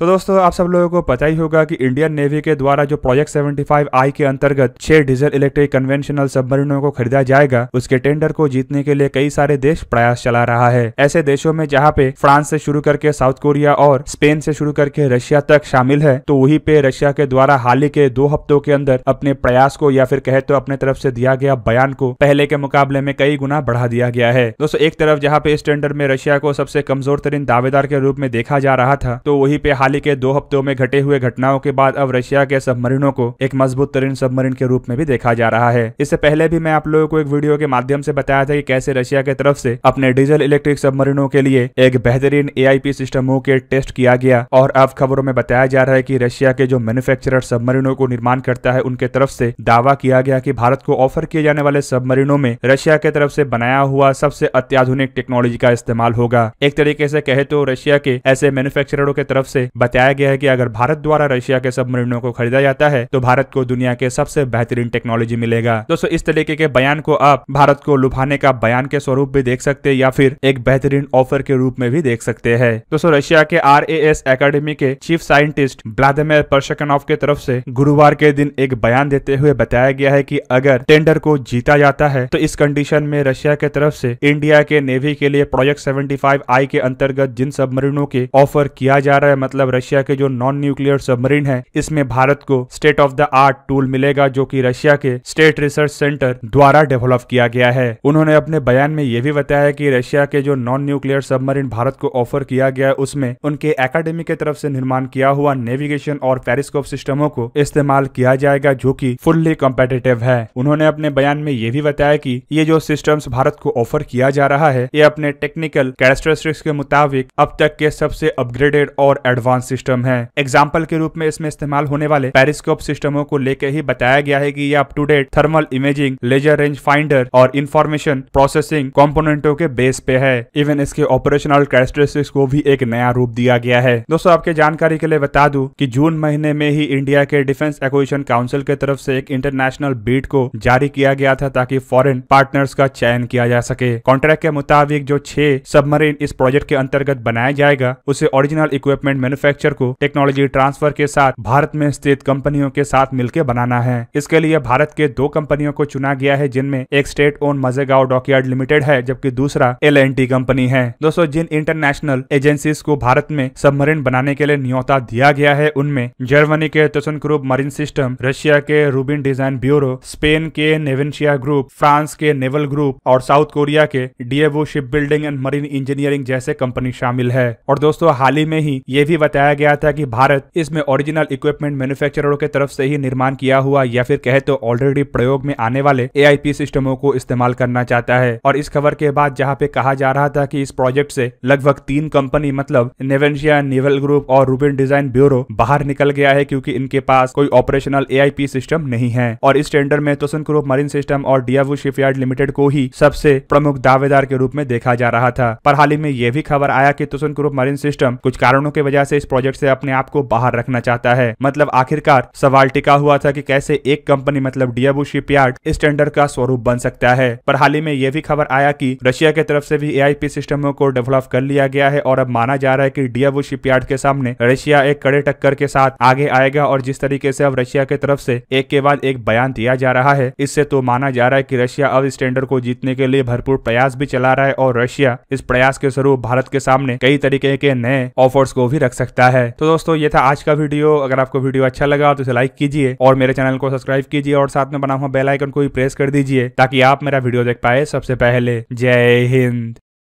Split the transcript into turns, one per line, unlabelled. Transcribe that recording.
तो दोस्तों आप सब लोगों को पता ही होगा कि इंडियन नेवी के द्वारा जो प्रोजेक्ट 75 आई के अंतर्गत छह डीजल इलेक्ट्रिक कन्वेंशनल सबमरीनों को खरीदा जाएगा उसके टेंडर को जीतने के लिए कई सारे देश प्रयास चला रहा है ऐसे देशों में जहाँ पे फ्रांस से शुरू करके साउथ कोरिया और स्पेन से शुरू करके रशिया तक शामिल है तो वही पे रशिया के द्वारा हाल ही के दो हफ्तों के अंदर अपने प्रयास को या फिर कहे तो अपने तरफ से दिया गया बयान को पहले के मुकाबले में कई गुना बढ़ा दिया गया है दोस्तों एक तरफ जहाँ पे इस टेंडर में रशिया को सबसे कमजोर तरीन दावेदार के रूप में देखा जा रहा था तो वही पे हाल ही के दो हफ्तों में घटे हुए घटनाओं के बाद अब रशिया के सबमरीनों को एक मजबूत तरीन सबमरीन के रूप में भी देखा जा रहा है इससे पहले भी मैं आप लोगों को एक वीडियो के माध्यम से बताया था कि कैसे रशिया के तरफ से अपने डीजल इलेक्ट्रिक सबमरीनों के लिए एक बेहतरीन ए सिस्टमों के टेस्ट किया गया और अब खबरों में बताया जा रहा है की रशिया के जो मैन्युफेक्चर सबमरीनों को निर्माण करता है उनके तरफ से दावा किया गया की भारत को ऑफर किए जाने वाले सबमरीनों में रशिया के तरफ से बनाया हुआ सबसे अत्याधुनिक टेक्नोलॉजी का इस्तेमाल होगा एक तरीके से कहे तो रशिया के ऐसे मैन्युफैक्चररों के तरफ से बताया गया है कि अगर भारत द्वारा रशिया के सबमरीनों को खरीदा जाता है तो भारत को दुनिया के सबसे बेहतरीन टेक्नोलॉजी मिलेगा दोस्तों इस तरीके के बयान को आप भारत को लुभाने का बयान के स्वरूप भी देख सकते हैं या फिर एक बेहतरीन ऑफर के रूप में भी देख सकते हैं दोस्तों रशिया के आर एकेडमी के चीफ साइंटिस्ट व्लादिमिर पर्शकन के तरफ से गुरुवार के दिन एक बयान देते हुए बताया गया है कि अगर टेंडर को जीता जाता है तो इस कंडीशन में रशिया के तरफ से इंडिया के नेवी के लिए प्रोजेक्ट 75 आई के अंतर्गत जिन सबमरीनों के ऑफर किया जा रहा है मतलब मतलब रशिया के जो नॉन न्यूक्लियर सबमरीन है इसमें भारत को state of the art tool मिलेगा जो की रशिया के स्टेट रिसर्च सेंटर द्वारा डेवलप किया गया है उन्होंने अपने बयान में यह भी बताया है की रशिया के जो नॉन न्यूक्लियर सबमरीन भारत को ऑफर किया गया उसमें उनके एकेडमी के तरफ से निर्माण किया हुआ नेविगेशन और पेरिस्कोप सिस्टमों को इस्तेमाल किया जाएगा जो कि फुल्ली कॉम्पिटेटिव है उन्होंने अपने बयान में यह भी बताया कि ये जो सिस्टम्स भारत को ऑफर किया जा रहा है ये अपने टेक्निकल कैरेक्टरिस्टिक्स के मुताबिक अब तक के सबसे अपग्रेडेड और एडवांस एडवांस सिस्टम है एग्जाम्पल के रूप में इसमें इस्तेमाल होने वाले पेरिस्कोप सिस्टमों को लेकर ही बताया गया है की ये up to date thermal imaging laser range finder और इन्फॉर्मेशन प्रोसेसिंग कॉम्पोनेटो के बेस पे है इवन इसके ऑपरेशनल कैरेक्टरिस्टिक्स को भी एक नया रूप दिया गया है दोस्तों आपके जानकारी के लिए बता दूं कि जून महीने में ही इंडिया के डिफेंस एक्विशन काउंसिल के तरफ से एक इंटरनेशनल बीट को जारी किया गया था ताकि फॉरेन पार्टनर्स का चयन किया जा सके कॉन्ट्रैक्ट के मुताबिक जो छह सबमरीन इस प्रोजेक्ट के अंतर्गत बनाया जाएगा उसे ओरिजिनल इक्विपमेंट मैनु मैन्युफैक्चर को टेक्नोलॉजी ट्रांसफर के साथ भारत में स्थित कंपनियों के साथ मिलकर बनाना है इसके लिए भारत के दो कंपनियों को चुना गया है जिनमें एक state owned Mazagon dockyard limited है जबकि दूसरा एल कंपनी है दोस्तों जिन इंटरनेशनल एजेंसी को भारत में सबमरीन बनाने के लिए न्योता दिया गया है उनमें जर्मनी के तुसन ग्रुप मरीन सिस्टम रशिया के रूबिन डिजाइन ब्यूरो स्पेन के नेवेंशिया ग्रुप फ्रांस के नेवल ग्रुप और साउथ कोरिया के Daewoo ship building and marine engineering जैसे कंपनी शामिल है और दोस्तों हाल ही में ही ये भी बताया गया था कि भारत इसमें ओरिजिनल इक्विपमेंट मैन्युफैक्चरों के तरफ से ही निर्माण किया हुआ या फिर कहे तो ऑलरेडी प्रयोग में आने वाले ए सिस्टमों को इस्तेमाल करना चाहता है और इस खबर के बाद जहाँ पे कहा जा रहा था की इस प्रोजेक्ट से लगभग तीन कंपनी मतलब नेवेंशिया नेवल ग्रुप और रूबिन डिजाइन ब्यूरो बाहर निकल गया है क्यूँकी इनके पास कोई ऑपरेशनल ए सिस्टम नहीं है और इस टेंडर में तोसन ग्रुप मरीन सिस्टम और डीएवू शिपयार्ड लिमिटेड को ही सबसे प्रमुख दावेदार के रूप में देखा जा रहा था पर हाल ही में यह भी खबर आया की तुसन ग्रुप मरीन सिस्टम कुछ कारणों की वजह से इस प्रोजेक्ट से अपने आप को बाहर रखना चाहता है मतलब आखिरकार सवाल टिका हुआ था कि कैसे एक कंपनी मतलब शिप शिपयार्ड इस टेंडर का स्वरूप बन सकता है पर हाल ही में यह भी खबर आया कि रशिया के तरफ से भी एआईपी सिस्टमों को डेवलप कर लिया गया है और अब माना जा रहा है कि शिप शिपयार्ड के सामने रशिया एक कड़े टक्कर के साथ आगे आएगा और जिस तरीके से अब रशिया के तरफ से एक के बाद एक बयान दिया जा रहा है इससे तो माना जा रहा है कि रशिया अब इस टेंडर को जीतने के लिए भरपूर प्रयास भी चला रहा है और रशिया इस प्रयास के स्वरूप भारत के सामने कई तरीके के नए ऑफर्स को भी रख सकता सकता है तो दोस्तों ये था आज का वीडियो अगर आपको वीडियो अच्छा लगा तो इसे लाइक कीजिए और मेरे चैनल को सब्सक्राइब कीजिए और साथ में बना हुआ बेलाइकन को भी प्रेस कर दीजिए ताकि आप मेरा वीडियो देख पाए सबसे पहले जय हिंद